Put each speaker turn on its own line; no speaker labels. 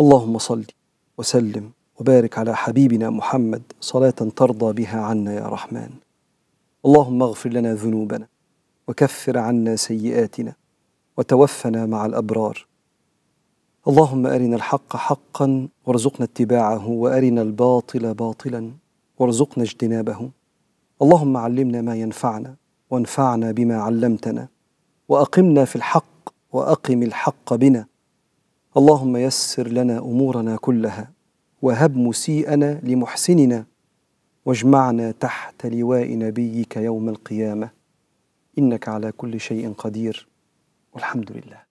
اللهم صل وسلم وبارك على حبيبنا محمد صلاة ترضى بها عنا يا رحمن اللهم اغفر لنا ذنوبنا وكفر عنا سيئاتنا وتوفنا مع الأبرار اللهم أرنا الحق حقا وارزقنا اتباعه وأرنا الباطل باطلا وارزقنا اجتنابه اللهم علمنا ما ينفعنا وانفعنا بما علمتنا وأقمنا في الحق وأقم الحق بنا اللهم يسر لنا امورنا كلها وهب مسيئنا لمحسننا واجمعنا تحت لواء نبيك يوم القيامه انك على كل شيء قدير والحمد لله